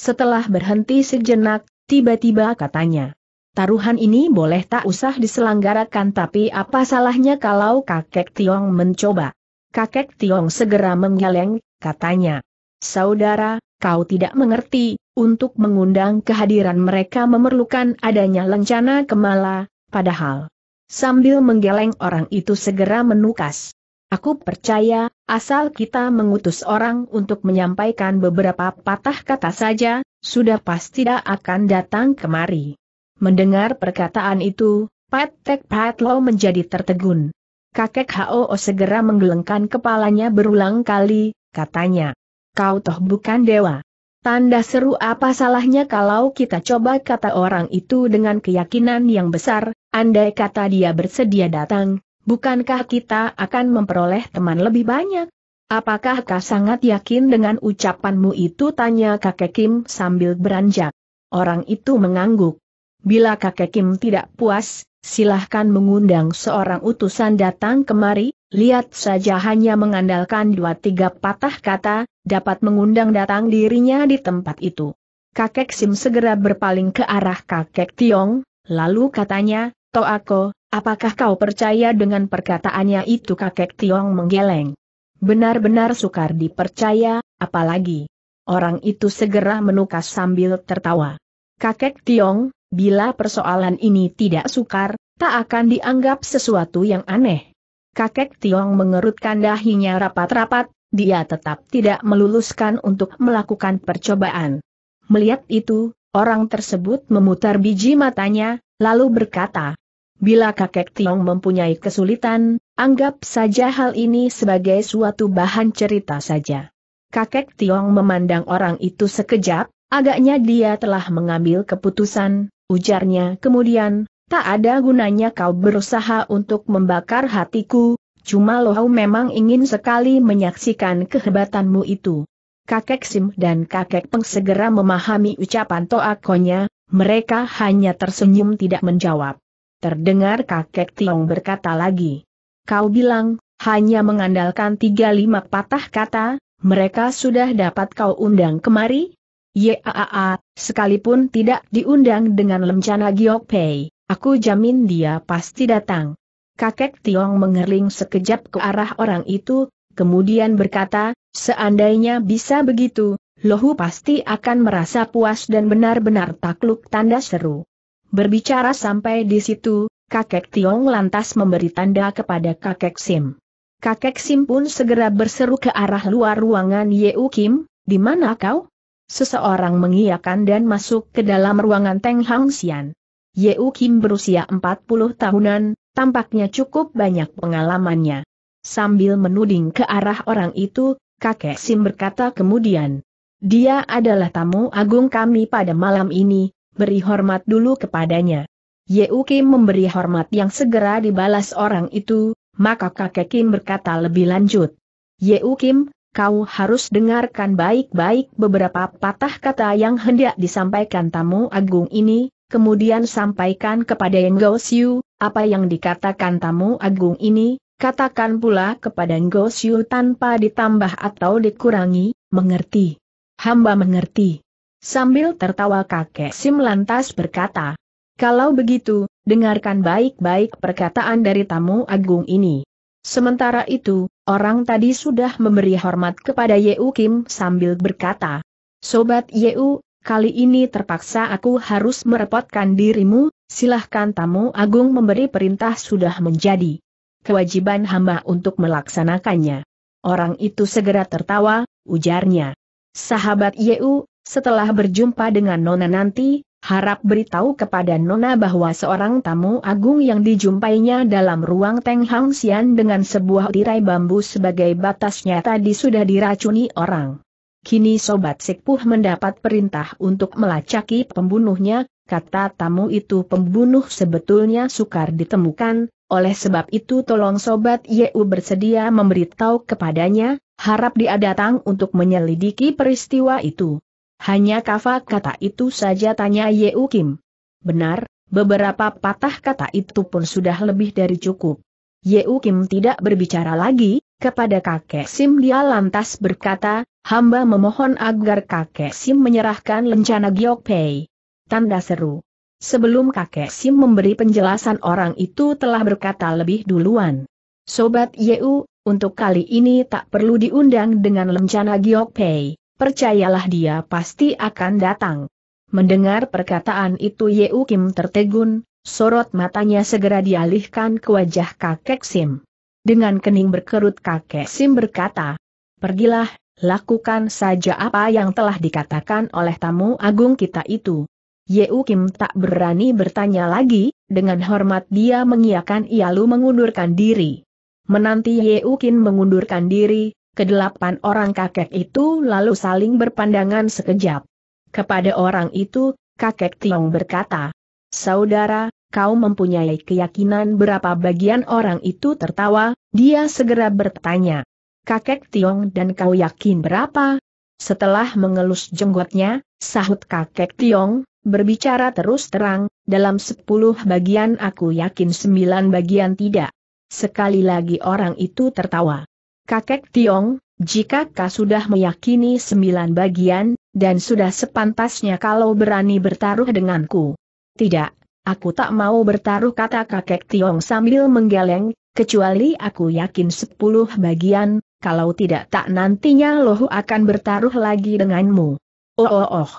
Setelah berhenti sejenak, tiba-tiba katanya. Taruhan ini boleh tak usah diselenggarakan tapi apa salahnya kalau kakek Tiong mencoba? Kakek Tiong segera menggeleng, katanya. Saudara, kau tidak mengerti, untuk mengundang kehadiran mereka memerlukan adanya lencana kemala, padahal. Sambil menggeleng orang itu segera menukas. Aku percaya, asal kita mengutus orang untuk menyampaikan beberapa patah kata saja, sudah pasti tidak akan datang kemari. Mendengar perkataan itu, Pat Patlo menjadi tertegun. Kakek Hao segera menggelengkan kepalanya berulang kali, katanya. Kau toh bukan dewa. Tanda seru apa salahnya kalau kita coba kata orang itu dengan keyakinan yang besar, andai kata dia bersedia datang, bukankah kita akan memperoleh teman lebih banyak? Apakah kau sangat yakin dengan ucapanmu itu? Tanya kakek Kim sambil beranjak. Orang itu mengangguk. Bila kakek Kim tidak puas, silahkan mengundang seorang utusan datang kemari, lihat saja hanya mengandalkan dua tiga patah kata, dapat mengundang datang dirinya di tempat itu. Kakek Sim segera berpaling ke arah kakek Tiong, lalu katanya, Toako, Apakah kau percaya dengan perkataannya itu kakek Tiong menggeleng? Benar-benar sukar dipercaya, apalagi. Orang itu segera menukas sambil tertawa. Kakek Tiong, bila persoalan ini tidak sukar, tak akan dianggap sesuatu yang aneh. Kakek Tiong mengerutkan dahinya rapat-rapat, dia tetap tidak meluluskan untuk melakukan percobaan. Melihat itu, orang tersebut memutar biji matanya, lalu berkata, Bila kakek Tiong mempunyai kesulitan, anggap saja hal ini sebagai suatu bahan cerita saja. Kakek Tiong memandang orang itu sekejap, agaknya dia telah mengambil keputusan, ujarnya kemudian, tak ada gunanya kau berusaha untuk membakar hatiku, cuma Lohau memang ingin sekali menyaksikan kehebatanmu itu. Kakek Sim dan kakek Peng segera memahami ucapan Toakonya, mereka hanya tersenyum tidak menjawab. Terdengar kakek Tiong berkata lagi. Kau bilang, hanya mengandalkan tiga lima patah kata, mereka sudah dapat kau undang kemari? Yaa, sekalipun tidak diundang dengan lencana Giok Pei, aku jamin dia pasti datang. Kakek Tiong mengerling sekejap ke arah orang itu, kemudian berkata, seandainya bisa begitu, Lohu pasti akan merasa puas dan benar-benar takluk tanda seru. Berbicara sampai di situ, kakek Tiong lantas memberi tanda kepada kakek Sim. Kakek Sim pun segera berseru ke arah luar ruangan Yeu Kim, di mana kau? Seseorang mengiyakan dan masuk ke dalam ruangan Teng Hang Xian. Yeu Kim berusia 40 tahunan, tampaknya cukup banyak pengalamannya. Sambil menuding ke arah orang itu, kakek Sim berkata kemudian, dia adalah tamu agung kami pada malam ini, beri hormat dulu kepadanya. U Kim memberi hormat yang segera dibalas orang itu, maka kakek Kim berkata lebih lanjut. U Kim, kau harus dengarkan baik-baik beberapa patah kata yang hendak disampaikan tamu agung ini, kemudian sampaikan kepada Yang Go Siu, apa yang dikatakan tamu agung ini, katakan pula kepada Yang Go Siu tanpa ditambah atau dikurangi, mengerti. Hamba mengerti. Sambil tertawa kakek Sim lantas berkata, kalau begitu, dengarkan baik-baik perkataan dari tamu agung ini. Sementara itu, orang tadi sudah memberi hormat kepada Yeu Kim sambil berkata, Sobat Yeu, kali ini terpaksa aku harus merepotkan dirimu, silahkan tamu agung memberi perintah sudah menjadi kewajiban hamba untuk melaksanakannya. Orang itu segera tertawa, ujarnya. Sahabat Yeu, setelah berjumpa dengan Nona nanti, harap beritahu kepada Nona bahwa seorang tamu agung yang dijumpainya dalam ruang Teng Hang Xian dengan sebuah tirai bambu sebagai batasnya tadi sudah diracuni orang. Kini Sobat Sikpuh mendapat perintah untuk melacaki pembunuhnya, kata tamu itu pembunuh sebetulnya sukar ditemukan, oleh sebab itu tolong Sobat Yeu bersedia memberitahu kepadanya, harap dia datang untuk menyelidiki peristiwa itu. Hanya kafak kata itu saja tanya U Kim. Benar, beberapa patah kata itu pun sudah lebih dari cukup. U Kim tidak berbicara lagi, kepada kakek Sim dia lantas berkata, hamba memohon agar kakek Sim menyerahkan lencana Giok Pei. Tanda seru. Sebelum kakek Sim memberi penjelasan orang itu telah berkata lebih duluan. Sobat Yeuk, untuk kali ini tak perlu diundang dengan lencana Giok Pei percayalah dia pasti akan datang. Mendengar perkataan itu Yeukim Kim tertegun, sorot matanya segera dialihkan ke wajah kakek Sim. Dengan kening berkerut kakek Sim berkata, Pergilah, lakukan saja apa yang telah dikatakan oleh tamu agung kita itu. Yeukim Kim tak berani bertanya lagi, dengan hormat dia mengiakan ia lalu mengundurkan diri. Menanti U Kim mengundurkan diri, Kedelapan orang kakek itu lalu saling berpandangan sekejap. Kepada orang itu, kakek Tiong berkata, Saudara, kau mempunyai keyakinan berapa bagian orang itu tertawa, dia segera bertanya. Kakek Tiong dan kau yakin berapa? Setelah mengelus jenggotnya, sahut kakek Tiong, berbicara terus terang, dalam sepuluh bagian aku yakin sembilan bagian tidak. Sekali lagi orang itu tertawa. Kakek Tiong, jika kau sudah meyakini sembilan bagian, dan sudah sepantasnya kalau berani bertaruh denganku. Tidak, aku tak mau bertaruh kata kakek Tiong sambil menggeleng, kecuali aku yakin sepuluh bagian, kalau tidak tak nantinya loh akan bertaruh lagi denganmu. Oh oh oh.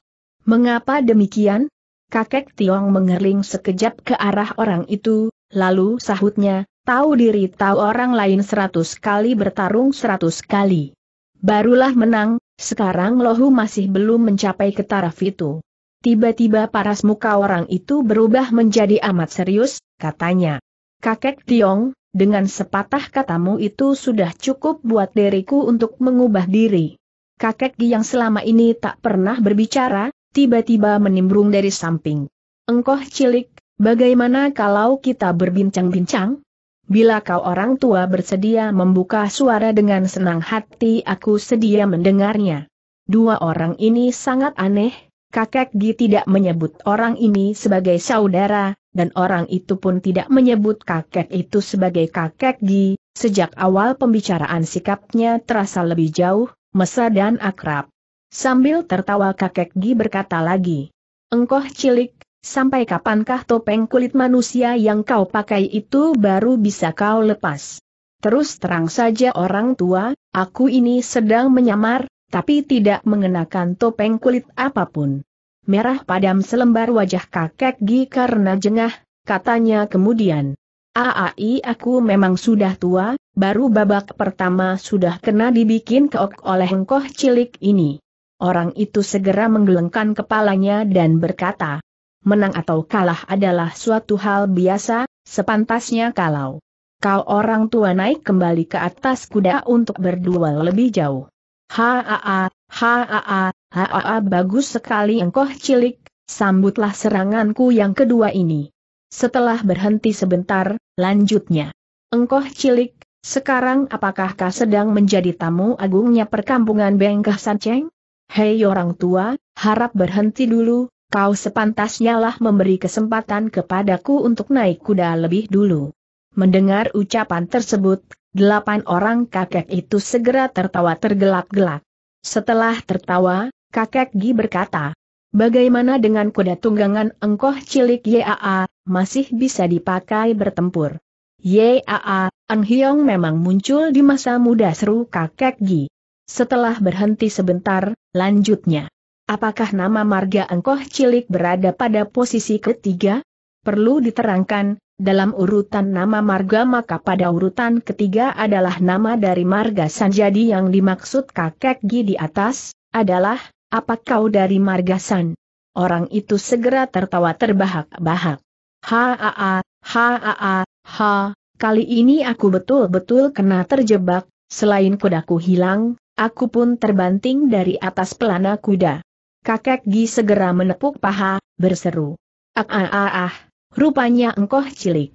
Mengapa demikian? Kakek Tiong mengerling sekejap ke arah orang itu, lalu sahutnya, Tahu diri tahu orang lain seratus kali bertarung seratus kali. Barulah menang, sekarang Lohu masih belum mencapai ke itu. Tiba-tiba paras muka orang itu berubah menjadi amat serius, katanya. Kakek Tiong, dengan sepatah katamu itu sudah cukup buat diriku untuk mengubah diri. Kakek Gi yang selama ini tak pernah berbicara, tiba-tiba menimbrung dari samping. Engkoh cilik, bagaimana kalau kita berbincang-bincang? Bila kau orang tua bersedia membuka suara dengan senang hati aku sedia mendengarnya. Dua orang ini sangat aneh, kakek Gi tidak menyebut orang ini sebagai saudara, dan orang itu pun tidak menyebut kakek itu sebagai kakek Gi, sejak awal pembicaraan sikapnya terasa lebih jauh, mesra dan akrab. Sambil tertawa kakek Gi berkata lagi, Engkoh cilik, Sampai kapankah topeng kulit manusia yang kau pakai itu baru bisa kau lepas? Terus terang saja orang tua, aku ini sedang menyamar, tapi tidak mengenakan topeng kulit apapun. Merah padam selembar wajah kakek Gi karena jengah, katanya kemudian. Aai aku memang sudah tua, baru babak pertama sudah kena dibikin keok oleh engkoh cilik ini. Orang itu segera menggelengkan kepalanya dan berkata, menang atau kalah adalah suatu hal biasa, sepantasnya kalau kau orang tua naik kembali ke atas kuda untuk berduel lebih jauh. Haa, haa, haa, bagus sekali engkau cilik, sambutlah seranganku yang kedua ini. Setelah berhenti sebentar, lanjutnya. Engkau cilik, sekarang apakah kau sedang menjadi tamu agungnya perkampungan Bengkah Sanceng? Hei orang tua, harap berhenti dulu, kau sepantasnya lah memberi kesempatan kepadaku untuk naik kuda lebih dulu. Mendengar ucapan tersebut, delapan orang kakek itu segera tertawa tergelak-gelak. Setelah tertawa, kakek Gi berkata, Bagaimana dengan kuda tunggangan engkoh cilik YAA, masih bisa dipakai bertempur? YAA, Ang Hyong memang muncul di masa muda seru kakek Gi. Setelah berhenti sebentar, lanjutnya apakah nama marga engkoh cilik berada pada posisi ketiga? Perlu diterangkan, dalam urutan nama marga maka pada urutan ketiga adalah nama dari marga Sanjadi yang dimaksud kakek Gi di atas, adalah, apa kau dari marga San? Orang itu segera tertawa terbahak-bahak. Haa, haa, ha, kali ini aku betul-betul kena terjebak, selain kudaku hilang, aku pun terbanting dari atas pelana kuda. Kakek Gi segera menepuk paha, berseru. Ah ah ah ah, rupanya engkau cilik.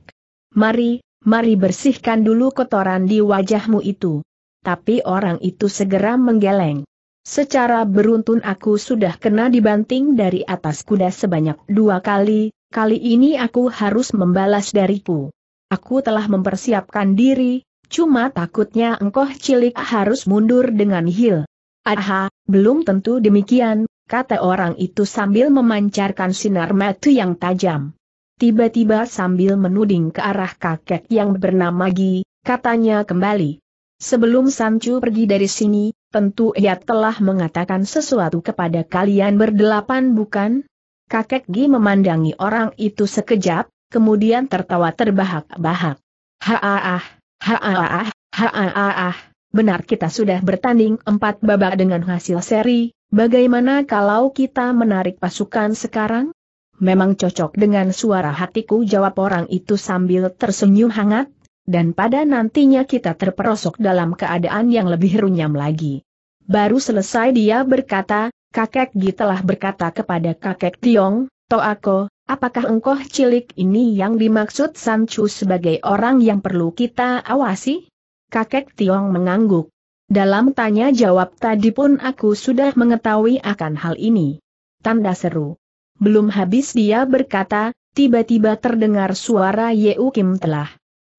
Mari, mari bersihkan dulu kotoran di wajahmu itu. Tapi orang itu segera menggeleng. Secara beruntun aku sudah kena dibanting dari atas kuda sebanyak dua kali, kali ini aku harus membalas dariku. Aku telah mempersiapkan diri, cuma takutnya engkau cilik harus mundur dengan hil. Aha, ah, belum tentu demikian, kata orang itu sambil memancarkan sinar mata yang tajam. Tiba-tiba sambil menuding ke arah kakek yang bernama Gi, katanya kembali. Sebelum Sancu pergi dari sini, tentu ia telah mengatakan sesuatu kepada kalian berdelapan bukan? Kakek Gi memandangi orang itu sekejap, kemudian tertawa terbahak-bahak. Haaah, haaah, haaah, benar kita sudah bertanding empat babak dengan hasil seri, Bagaimana kalau kita menarik pasukan sekarang? Memang cocok dengan suara hatiku jawab orang itu sambil tersenyum hangat, dan pada nantinya kita terperosok dalam keadaan yang lebih runyam lagi. Baru selesai dia berkata, kakek Gi telah berkata kepada kakek Tiong, Toako, apakah engkau cilik ini yang dimaksud Sanchu sebagai orang yang perlu kita awasi? Kakek Tiong mengangguk. Dalam tanya jawab tadi pun aku sudah mengetahui akan hal ini. Tanda seru. Belum habis dia berkata, tiba-tiba terdengar suara Yeu Kim telah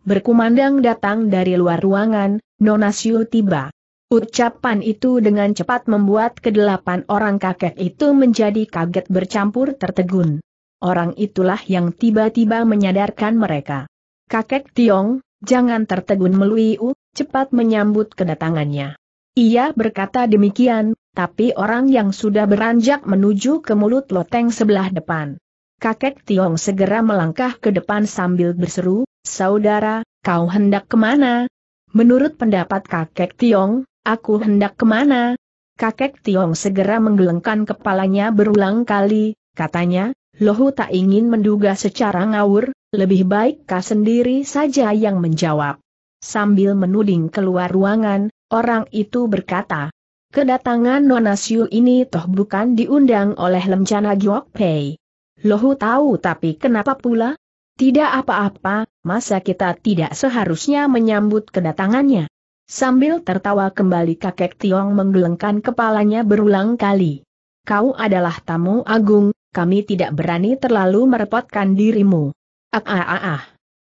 berkumandang datang dari luar ruangan, Nona Siu tiba. Ucapan itu dengan cepat membuat kedelapan orang kakek itu menjadi kaget bercampur tertegun. Orang itulah yang tiba-tiba menyadarkan mereka. Kakek Tiong, Jangan tertegun meluiu, cepat menyambut kedatangannya. Ia berkata demikian, tapi orang yang sudah beranjak menuju ke mulut loteng sebelah depan. Kakek Tiong segera melangkah ke depan sambil berseru, Saudara, kau hendak kemana? Menurut pendapat kakek Tiong, aku hendak kemana? Kakek Tiong segera menggelengkan kepalanya berulang kali, katanya, Lohu tak ingin menduga secara ngawur, lebih baik kau sendiri saja yang menjawab. Sambil menuding keluar ruangan, orang itu berkata, Kedatangan Nona Siu ini toh bukan diundang oleh Lemcana Giok Pei. Lohu tahu tapi kenapa pula? Tidak apa-apa, masa kita tidak seharusnya menyambut kedatangannya. Sambil tertawa kembali kakek Tiong menggelengkan kepalanya berulang kali. Kau adalah tamu agung, kami tidak berani terlalu merepotkan dirimu. Ah, ah, ah, ah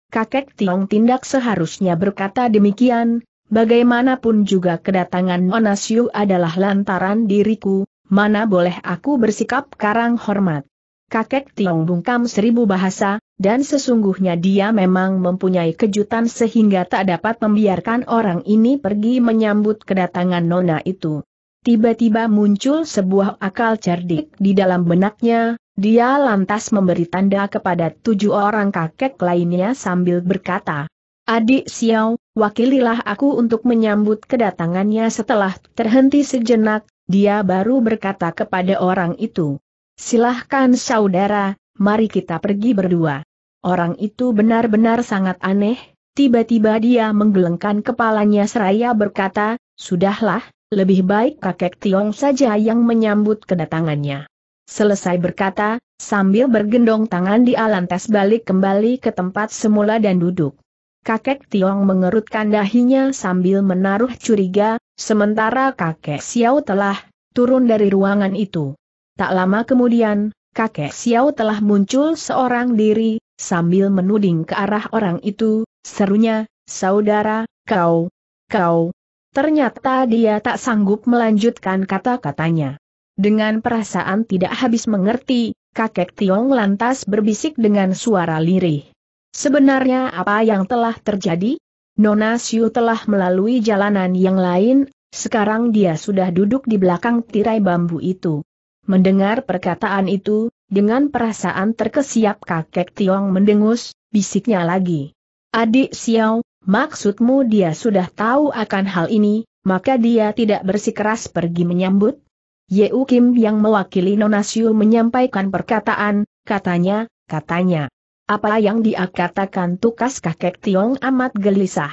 Kakek Tiong tindak seharusnya berkata demikian, bagaimanapun juga kedatangan Nona adalah lantaran diriku, mana boleh aku bersikap karang hormat. Kakek Tiong bungkam seribu bahasa, dan sesungguhnya dia memang mempunyai kejutan sehingga tak dapat membiarkan orang ini pergi menyambut kedatangan Nona itu. Tiba-tiba muncul sebuah akal cerdik di dalam benaknya, dia lantas memberi tanda kepada tujuh orang kakek lainnya sambil berkata, Adik Xiao, wakililah aku untuk menyambut kedatangannya setelah terhenti sejenak, dia baru berkata kepada orang itu. Silahkan saudara, mari kita pergi berdua. Orang itu benar-benar sangat aneh, tiba-tiba dia menggelengkan kepalanya seraya berkata, Sudahlah, lebih baik kakek Tiong saja yang menyambut kedatangannya. Selesai berkata, sambil bergendong tangan di lantas balik kembali ke tempat semula dan duduk. Kakek Tiong mengerutkan dahinya sambil menaruh curiga, sementara kakek Xiao telah turun dari ruangan itu. Tak lama kemudian, kakek Xiao telah muncul seorang diri, sambil menuding ke arah orang itu, serunya, saudara, kau, kau. Ternyata dia tak sanggup melanjutkan kata-katanya. Dengan perasaan tidak habis mengerti, kakek Tiong lantas berbisik dengan suara lirih. Sebenarnya apa yang telah terjadi? Nona Siu telah melalui jalanan yang lain, sekarang dia sudah duduk di belakang tirai bambu itu. Mendengar perkataan itu, dengan perasaan terkesiap kakek Tiong mendengus, bisiknya lagi. Adik Xiao, maksudmu dia sudah tahu akan hal ini, maka dia tidak bersikeras pergi menyambut? U Kim yang mewakili Siu menyampaikan perkataan, katanya, katanya. Apa yang dia katakan tukas kakek Tiong amat gelisah.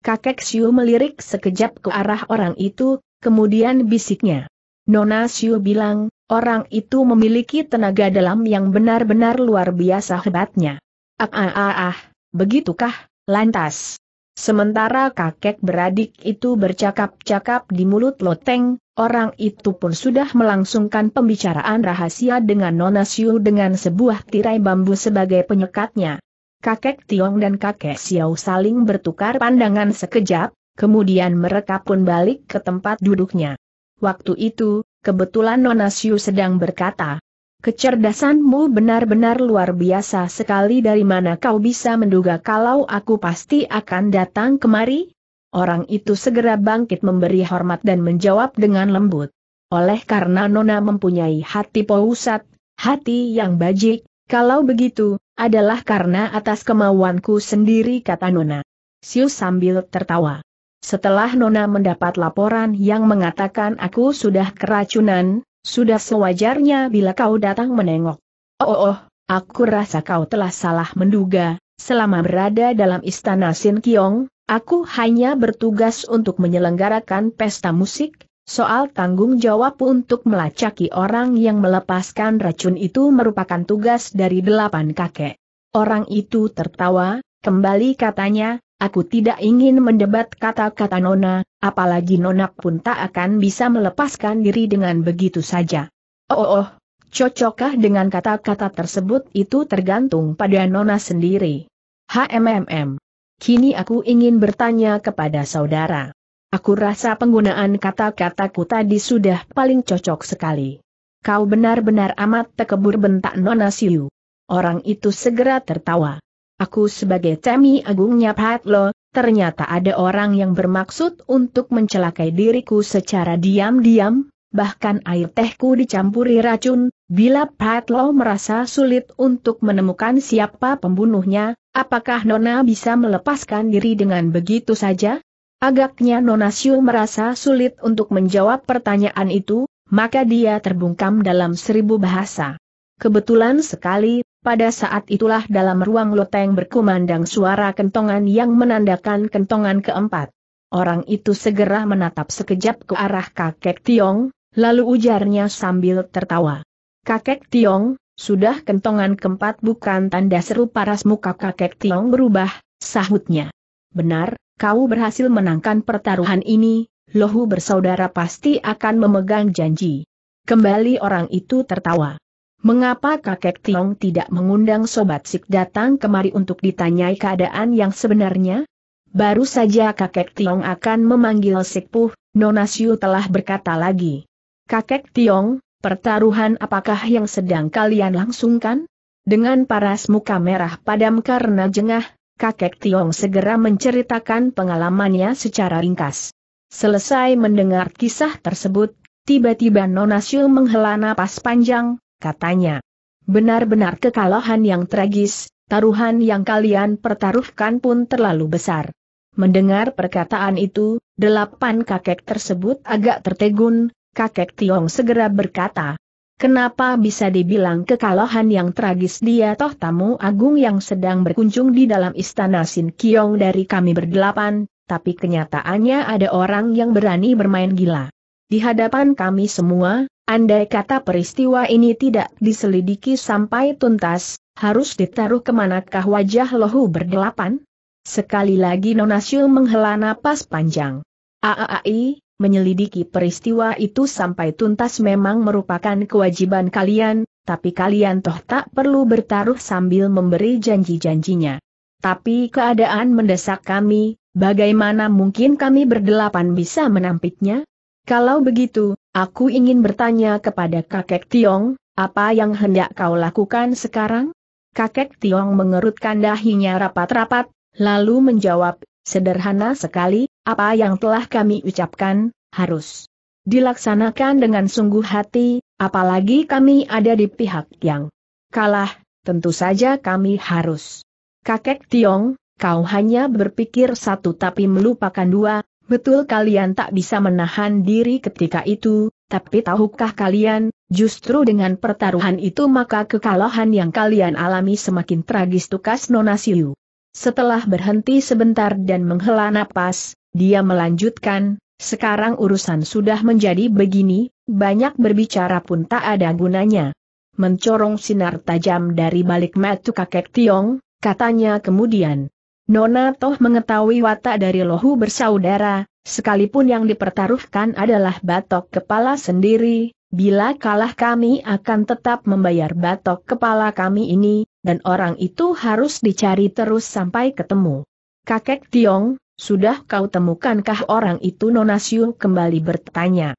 Kakek Siu melirik sekejap ke arah orang itu, kemudian bisiknya. Nona Siu bilang, orang itu memiliki tenaga dalam yang benar-benar luar biasa hebatnya. Ah ah ah ah, begitukah, lantas. Sementara kakek beradik itu bercakap-cakap di mulut loteng, orang itu pun sudah melangsungkan pembicaraan rahasia dengan Nona Siu dengan sebuah tirai bambu sebagai penyekatnya. Kakek Tiong dan kakek Xiao saling bertukar pandangan sekejap, kemudian mereka pun balik ke tempat duduknya. Waktu itu, kebetulan Nona Siu sedang berkata, Kecerdasanmu benar-benar luar biasa sekali dari mana kau bisa menduga kalau aku pasti akan datang kemari? Orang itu segera bangkit memberi hormat dan menjawab dengan lembut. Oleh karena Nona mempunyai hati pousat, hati yang bajik, kalau begitu, adalah karena atas kemauanku sendiri kata Nona. Sius sambil tertawa. Setelah Nona mendapat laporan yang mengatakan aku sudah keracunan, sudah sewajarnya bila kau datang menengok. Oh, oh, oh, aku rasa kau telah salah menduga, selama berada dalam istana Sin Kiong, aku hanya bertugas untuk menyelenggarakan pesta musik, soal tanggung jawab untuk melacaki orang yang melepaskan racun itu merupakan tugas dari delapan kakek. Orang itu tertawa, kembali katanya, aku tidak ingin mendebat kata-kata Nona, apalagi Nonak pun tak akan bisa melepaskan diri dengan begitu saja. Oh, oh, oh cocokkah dengan kata-kata tersebut itu tergantung pada Nona sendiri. HMMM. Kini aku ingin bertanya kepada saudara. Aku rasa penggunaan kata-kataku tadi sudah paling cocok sekali. Kau benar-benar amat tekebur bentak Nona Siu. Orang itu segera tertawa. Aku sebagai temi agungnya Lo ternyata ada orang yang bermaksud untuk mencelakai diriku secara diam-diam, bahkan air tehku dicampuri racun, bila Patlo merasa sulit untuk menemukan siapa pembunuhnya, apakah Nona bisa melepaskan diri dengan begitu saja? Agaknya Nona Siu merasa sulit untuk menjawab pertanyaan itu, maka dia terbungkam dalam seribu bahasa. Kebetulan sekali, pada saat itulah dalam ruang loteng berkumandang suara kentongan yang menandakan kentongan keempat. Orang itu segera menatap sekejap ke arah kakek Tiong, lalu ujarnya sambil tertawa. Kakek Tiong, sudah kentongan keempat bukan tanda seru paras muka kakek Tiong berubah, sahutnya. Benar, kau berhasil menangkan pertaruhan ini, lohu bersaudara pasti akan memegang janji. Kembali orang itu tertawa. Mengapa kakek Tiong tidak mengundang Sobat Sik datang kemari untuk ditanyai keadaan yang sebenarnya? Baru saja kakek Tiong akan memanggil Puh, Nona Siu telah berkata lagi. Kakek Tiong, pertaruhan apakah yang sedang kalian langsungkan? Dengan paras muka merah padam karena jengah, kakek Tiong segera menceritakan pengalamannya secara ringkas. Selesai mendengar kisah tersebut, tiba-tiba Nona Siu menghela napas panjang, katanya. Benar-benar kekalahan yang tragis, taruhan yang kalian pertaruhkan pun terlalu besar. Mendengar perkataan itu, delapan kakek tersebut agak tertegun, kakek Tiong segera berkata, Kenapa bisa dibilang kekalahan yang tragis dia toh tamu agung yang sedang berkunjung di dalam istana Sin Kiong dari kami berdelapan, tapi kenyataannya ada orang yang berani bermain gila. Di hadapan kami semua, Andai kata peristiwa ini tidak diselidiki sampai tuntas, harus ditaruh kemanakah wajah lohu berdelapan? Sekali lagi Nonasil menghela napas panjang. AAI, menyelidiki peristiwa itu sampai tuntas memang merupakan kewajiban kalian, tapi kalian toh tak perlu bertaruh sambil memberi janji-janjinya. Tapi keadaan mendesak kami, bagaimana mungkin kami berdelapan bisa menampiknya? Kalau begitu, Aku ingin bertanya kepada kakek Tiong, apa yang hendak kau lakukan sekarang? Kakek Tiong mengerutkan dahinya rapat-rapat, lalu menjawab, sederhana sekali, apa yang telah kami ucapkan, harus dilaksanakan dengan sungguh hati, apalagi kami ada di pihak yang kalah, tentu saja kami harus. Kakek Tiong, kau hanya berpikir satu tapi melupakan dua, Betul kalian tak bisa menahan diri ketika itu, tapi tahukah kalian, justru dengan pertaruhan itu maka kekalahan yang kalian alami semakin tragis tukas nonasiu. Setelah berhenti sebentar dan menghela napas, dia melanjutkan, sekarang urusan sudah menjadi begini, banyak berbicara pun tak ada gunanya. Mencorong sinar tajam dari balik metu kakek Tiong, katanya kemudian. Nona Toh mengetahui watak dari lohu bersaudara, sekalipun yang dipertaruhkan adalah batok kepala sendiri, bila kalah kami akan tetap membayar batok kepala kami ini, dan orang itu harus dicari terus sampai ketemu. Kakek Tiong, sudah kau temukankah orang itu Nona Siu kembali bertanya.